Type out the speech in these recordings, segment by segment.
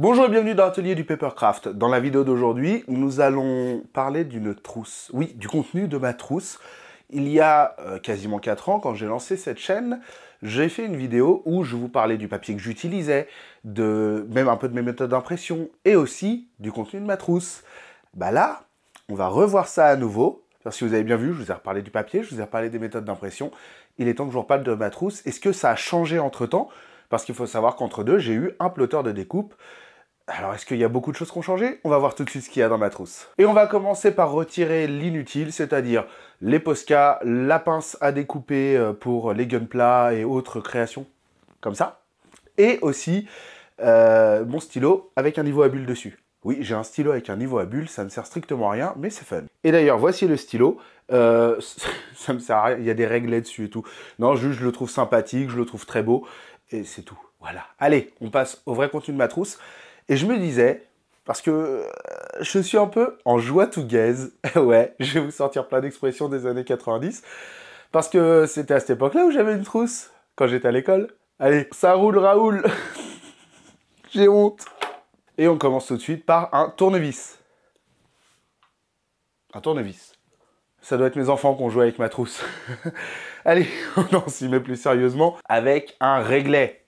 Bonjour et bienvenue dans l'atelier du Papercraft. Dans la vidéo d'aujourd'hui, nous allons parler d'une trousse. Oui, du contenu de ma trousse. Il y a euh, quasiment 4 ans, quand j'ai lancé cette chaîne, j'ai fait une vidéo où je vous parlais du papier que j'utilisais, de même un peu de mes méthodes d'impression, et aussi du contenu de ma trousse. Bah là, on va revoir ça à nouveau. Alors, si vous avez bien vu, je vous ai reparlé du papier, je vous ai reparlé des méthodes d'impression. Il est temps que je vous reparle de ma trousse. Est-ce que ça a changé entre-temps Parce qu'il faut savoir qu'entre deux, j'ai eu un plotteur de découpe alors est-ce qu'il y a beaucoup de choses qui ont changé On va voir tout de suite ce qu'il y a dans ma trousse. Et on va commencer par retirer l'inutile, c'est-à-dire les poscas, la pince à découper euh, pour les gunpla et autres créations comme ça, et aussi euh, mon stylo avec un niveau à bulle dessus. Oui, j'ai un stylo avec un niveau à bulle, ça ne sert strictement à rien, mais c'est fun. Et d'ailleurs, voici le stylo. Euh, ça me sert rien, il y a des règles dessus et tout. Non, juste, je le trouve sympathique, je le trouve très beau, et c'est tout. Voilà. Allez, on passe au vrai contenu de ma trousse. Et je me disais, parce que euh, je suis un peu en joie tout gaze. ouais, je vais vous sortir plein d'expressions des années 90. Parce que c'était à cette époque-là où j'avais une trousse, quand j'étais à l'école. Allez, ça roule Raoul J'ai honte Et on commence tout de suite par un tournevis. Un tournevis. Ça doit être mes enfants qui ont joué avec ma trousse. Allez, on s'y met plus sérieusement avec un réglet.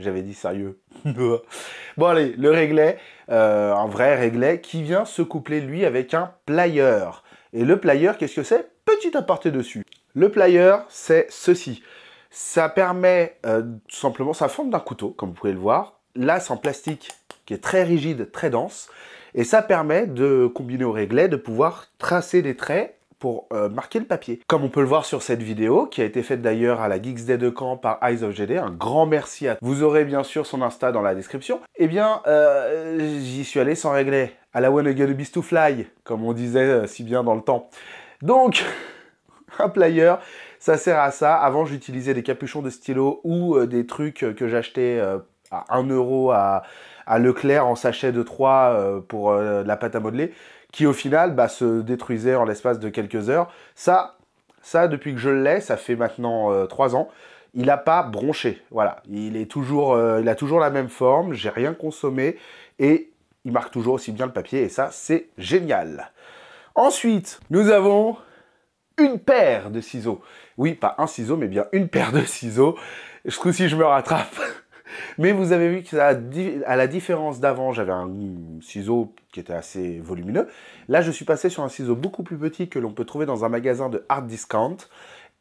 J'avais dit sérieux. bon allez, le réglet, euh, un vrai réglet, qui vient se coupler lui avec un player. Et le player, qu'est-ce que c'est Petit aparté dessus. Le player, c'est ceci. Ça permet tout euh, simplement, sa forme d'un couteau, comme vous pouvez le voir. Là, c'est en plastique qui est très rigide, très dense. Et ça permet de combiner au réglet, de pouvoir tracer des traits pour euh, marquer le papier. Comme on peut le voir sur cette vidéo, qui a été faite d'ailleurs à la Geeks Day de Caen par Eyes of GD, un grand merci à... Vous aurez bien sûr son Insta dans la description. Eh bien, euh, j'y suis allé sans régler. À la one again beast to fly, comme on disait euh, si bien dans le temps. Donc, un player, ça sert à ça. Avant, j'utilisais des capuchons de stylo ou des trucs que j'achetais à 1 euro à, Leclerc en sachet de 3 pour la pâte à modeler qui au final bah, se détruisait en l'espace de quelques heures. Ça, ça depuis que je l'ai, ça fait maintenant euh, trois ans, il n'a pas bronché. Voilà, il, est toujours, euh, il a toujours la même forme, j'ai rien consommé et il marque toujours aussi bien le papier et ça, c'est génial. Ensuite, nous avons une paire de ciseaux. Oui, pas un ciseau, mais bien une paire de ciseaux. Je trouve si je me rattrape. Mais vous avez vu que à la différence d'avant, j'avais un ciseau qui était assez volumineux. Là, je suis passé sur un ciseau beaucoup plus petit que l'on peut trouver dans un magasin de hard discount.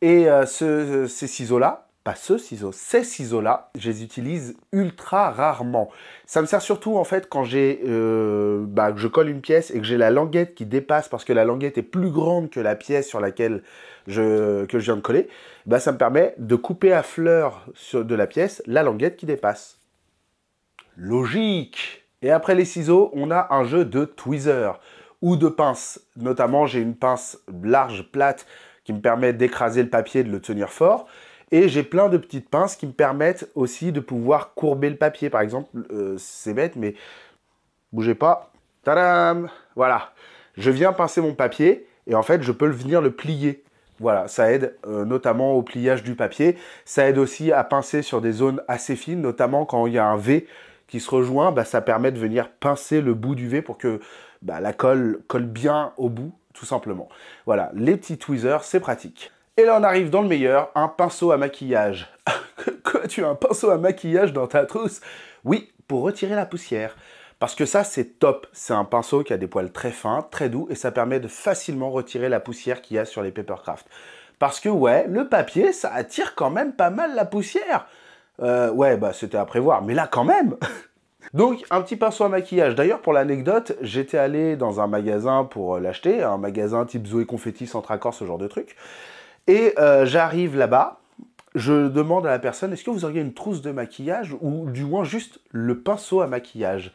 Et euh, euh, ces ciseaux-là, pas ce ciseau, ces ciseaux-là, je les utilise ultra rarement. Ça me sert surtout en fait quand j'ai, euh, bah, je colle une pièce et que j'ai la languette qui dépasse parce que la languette est plus grande que la pièce sur laquelle je, que je viens de coller. Bah, ça me permet de couper à fleur de la pièce la languette qui dépasse. Logique Et après les ciseaux, on a un jeu de tweezers ou de pinces. Notamment, j'ai une pince large, plate, qui me permet d'écraser le papier, de le tenir fort. Et j'ai plein de petites pinces qui me permettent aussi de pouvoir courber le papier. Par exemple, euh, c'est bête, mais bougez pas. Tadam Voilà. Je viens pincer mon papier et en fait, je peux venir le plier. Voilà, ça aide euh, notamment au pliage du papier. Ça aide aussi à pincer sur des zones assez fines, notamment quand il y a un V qui se rejoint, bah, ça permet de venir pincer le bout du V pour que bah, la colle colle bien au bout, tout simplement. Voilà, les petits tweezers, c'est pratique. Et là, on arrive dans le meilleur, un pinceau à maquillage. Quoi, tu as un pinceau à maquillage dans ta trousse Oui, pour retirer la poussière. Parce que ça, c'est top. C'est un pinceau qui a des poils très fins, très doux, et ça permet de facilement retirer la poussière qu'il y a sur les papercraft. Parce que ouais, le papier, ça attire quand même pas mal la poussière. Euh, ouais, bah c'était à prévoir, mais là quand même Donc, un petit pinceau à maquillage. D'ailleurs, pour l'anecdote, j'étais allé dans un magasin pour euh, l'acheter, un magasin type Zoé Confetti, Centre Corse ce genre de truc. Et euh, j'arrive là-bas, je demande à la personne, est-ce que vous auriez une trousse de maquillage ou du moins juste le pinceau à maquillage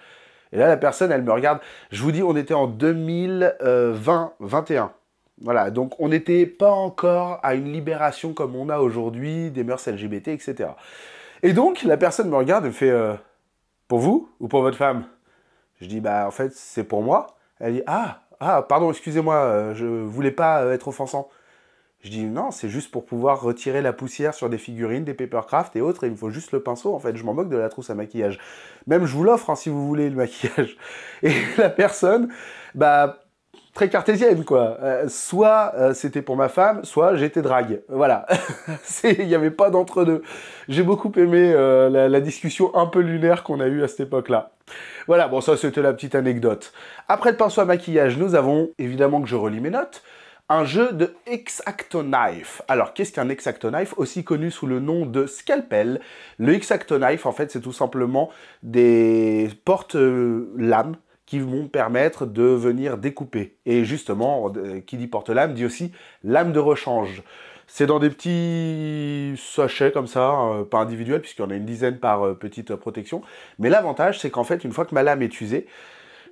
Et là, la personne, elle me regarde, je vous dis, on était en 2020-21. Voilà, donc on n'était pas encore à une libération comme on a aujourd'hui, des mœurs LGBT, etc. Et donc, la personne me regarde et me fait euh, Pour vous ou pour votre femme Je dis Bah, en fait, c'est pour moi. Elle dit Ah, ah pardon, excusez-moi, euh, je voulais pas être offensant. Je dis non, c'est juste pour pouvoir retirer la poussière sur des figurines, des papercraft et autres, il me faut juste le pinceau en fait, je m'en moque de la trousse à maquillage. Même je vous l'offre hein, si vous voulez le maquillage. Et la personne, bah très cartésienne quoi. Euh, soit euh, c'était pour ma femme, soit j'étais drague. Voilà, il n'y avait pas d'entre deux. J'ai beaucoup aimé euh, la, la, discussion un peu lunaire qu'on a eue à cette époque-là. Voilà, bon ça c'était la petite anecdote. Après le pinceau à maquillage, nous avons évidemment que je relis mes notes un jeu de X-Acto Knife. Alors, qu'est-ce qu'un X-Acto Knife Aussi connu sous le nom de Scalpel. Le X-Acto Knife, en fait, c'est tout simplement des porte-lames qui vont permettre de venir découper. Et justement, euh, qui dit porte-lame dit aussi lame de rechange. C'est dans des petits sachets comme ça, hein, pas individuels, puisqu'il y en a une dizaine par euh, petite euh, protection. Mais l'avantage, c'est qu'en fait, une fois que ma lame est usée,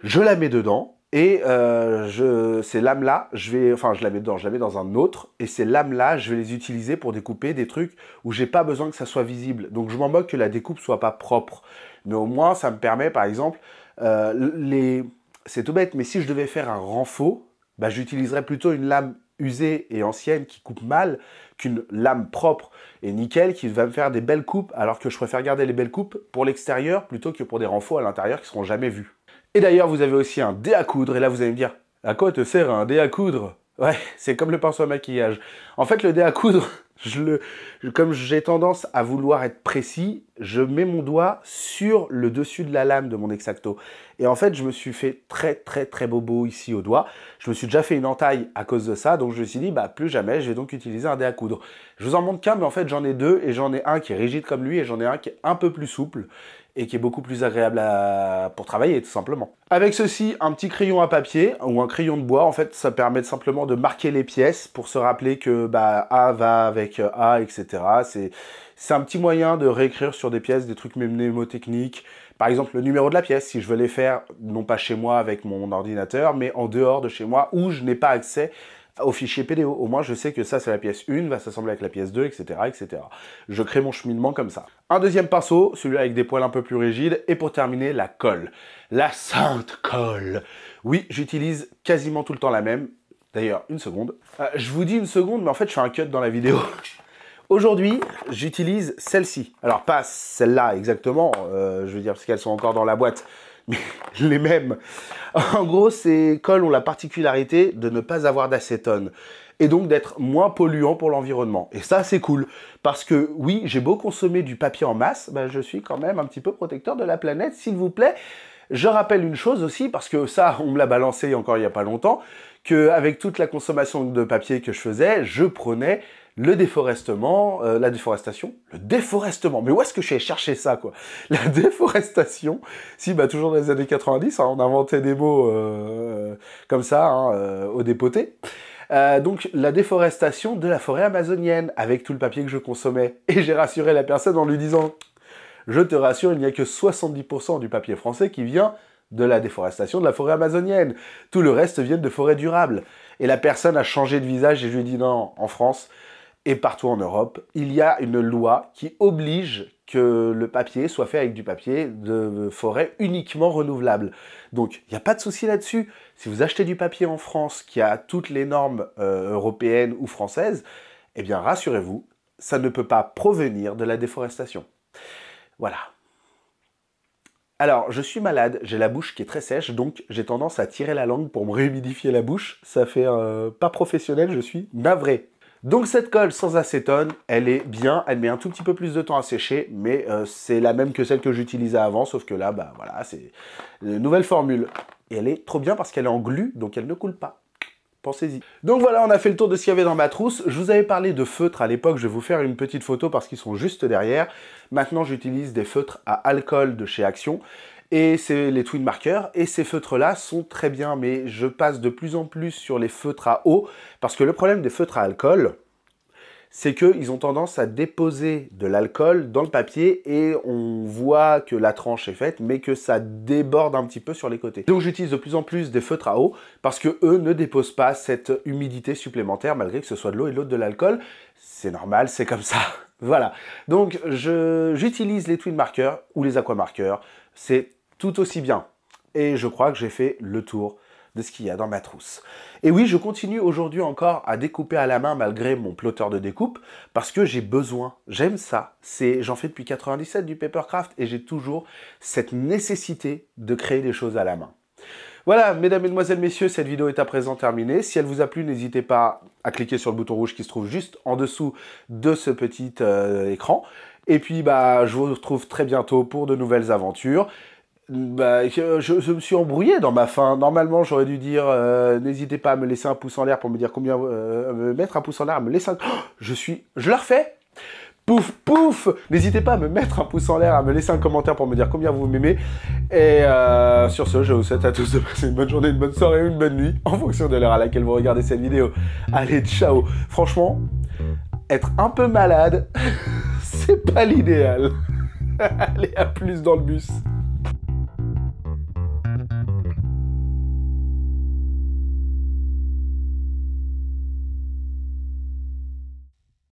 je la mets dedans, et euh, ces lames-là, je vais, enfin, je la dans, dans un autre. Et ces lames-là, je vais les utiliser pour découper des trucs où j'ai pas besoin que ça soit visible. Donc, je m'en moque que la découpe soit pas propre. Mais au moins, ça me permet, par exemple, euh, les... c'est tout bête, mais si je devais faire un renfort, bah, j'utiliserais plutôt une lame usée et ancienne qui coupe mal qu'une lame propre et nickel qui va me faire des belles coupes alors que je préfère garder les belles coupes pour l'extérieur plutôt que pour des renforts à l'intérieur qui seront jamais vus. Et d'ailleurs, vous avez aussi un dé à coudre, et là vous allez me dire, à quoi te sert un dé à coudre Ouais, c'est comme le pinceau à maquillage. En fait, le dé à coudre, je le, comme j'ai tendance à vouloir être précis, je mets mon doigt sur le dessus de la lame de mon exacto. Et en fait, je me suis fait très très très bobo ici au doigt. Je me suis déjà fait une entaille à cause de ça, donc je me suis dit, bah plus jamais, je vais donc utiliser un dé à coudre. Je vous en montre qu'un, mais en fait j'en ai deux, et j'en ai un qui est rigide comme lui, et j'en ai un qui est un peu plus souple et qui est beaucoup plus agréable pour travailler tout simplement. Avec ceci, un petit crayon à papier ou un crayon de bois, en fait, ça permet simplement de marquer les pièces pour se rappeler que bah, A va avec A, etc. C'est un petit moyen de réécrire sur des pièces des trucs mnémotechniques, par exemple, le numéro de la pièce, si je veux les faire, non pas chez moi avec mon ordinateur, mais en dehors de chez moi, où je n'ai pas accès au fichier PDO. Au moins, je sais que ça, c'est la pièce 1, va s'assembler avec la pièce 2, etc., etc. Je crée mon cheminement comme ça. Un deuxième pinceau, celui avec des poils un peu plus rigides. Et pour terminer, la colle. La sainte colle. Oui, j'utilise quasiment tout le temps la même. D'ailleurs, une seconde. Euh, je vous dis une seconde, mais en fait, je fais un cut dans la vidéo. Aujourd'hui, j'utilise celle-ci. Alors, pas celle-là exactement, euh, je veux dire, parce qu'elles sont encore dans la boîte. les mêmes. En gros, ces cols ont la particularité de ne pas avoir d'acétone et donc d'être moins polluants pour l'environnement. Et ça, c'est cool, parce que oui, j'ai beau consommer du papier en masse, ben, je suis quand même un petit peu protecteur de la planète, s'il vous plaît. Je rappelle une chose aussi, parce que ça, on me l'a balancé encore il n'y a pas longtemps, qu'avec toute la consommation de papier que je faisais, je prenais le déforestement, euh, la déforestation, le déforestement. Mais où est-ce que je suis allé chercher ça, quoi La déforestation, si, bah, toujours dans les années 90, hein, on inventait des mots euh, euh, comme ça, hein, au dépoté. donc, la déforestation de la forêt amazonienne, avec tout le papier que je consommais. Et j'ai rassuré la personne en lui disant « Je te rassure, il n'y a que 70% du papier français qui vient de la déforestation de la forêt amazonienne. Tout le reste vient de forêts durables. » Et la personne a changé de visage et je lui ai dit « Non, en France... » et partout en Europe, il y a une loi qui oblige que le papier soit fait avec du papier de forêt uniquement renouvelable. Donc il n'y a pas de souci là-dessus. Si vous achetez du papier en France qui a toutes les normes euh, européennes ou françaises, eh bien rassurez-vous, ça ne peut pas provenir de la déforestation. Voilà. Alors, je suis malade, j'ai la bouche qui est très sèche, donc j'ai tendance à tirer la langue pour me réhumidifier la bouche. Ça fait euh, pas professionnel, je suis navré. Donc cette colle sans acétone, elle est bien, elle met un tout petit peu plus de temps à sécher, mais euh, c'est la même que celle que j'utilisais avant, sauf que là, bah voilà, c'est une nouvelle formule. Et elle est trop bien parce qu'elle est en glu, donc elle ne coule pas. Pensez-y. Donc voilà, on a fait le tour de ce qu'il y avait dans ma trousse. Je vous avais parlé de feutres à l'époque, je vais vous faire une petite photo parce qu'ils sont juste derrière. Maintenant, j'utilise des feutres à alcool de chez Action et c'est les twin markers, et ces feutres-là sont très bien, mais je passe de plus en plus sur les feutres à eau, parce que le problème des feutres à alcool, c'est qu'ils ont tendance à déposer de l'alcool dans le papier et on voit que la tranche est faite, mais que ça déborde un petit peu sur les côtés. Donc j'utilise de plus en plus des feutres à eau parce que eux ne déposent pas cette humidité supplémentaire malgré que ce soit de l'eau et de l'eau de l'alcool. C'est normal, c'est comme ça. voilà. Donc j'utilise les twin markers ou les aquamarkers. C'est tout aussi bien. Et je crois que j'ai fait le tour de ce qu'il y a dans ma trousse. Et oui, je continue aujourd'hui encore à découper à la main malgré mon plotter de découpe parce que j'ai besoin, j'aime ça. C'est j'en fais depuis 97 du papercraft et j'ai toujours cette nécessité de créer des choses à la main. Voilà, mesdames, mesdemoiselles, messieurs, cette vidéo est à présent terminée. Si elle vous a plu, n'hésitez pas à cliquer sur le bouton rouge qui se trouve juste en dessous de ce petit euh, écran. Et puis, bah, je vous retrouve très bientôt pour de nouvelles aventures bah, je, me suis embrouillé dans ma fin. Normalement, j'aurais dû dire euh, n'hésitez pas à me laisser un pouce en l'air pour me dire combien. Euh, euh, me mettre un pouce en l'air, me laisser un. Oh, je suis. Je le refais Pouf, pouf N'hésitez pas à me mettre un pouce en l'air, à me laisser un commentaire pour me dire combien vous m'aimez. Et sur ce, je vous souhaite à tous de passer une bonne journée, une bonne soirée, une bonne nuit, en fonction de l'heure à laquelle vous regardez cette vidéo. Allez, ciao Franchement, être un peu malade, c'est pas l'idéal. Allez, à plus dans le bus.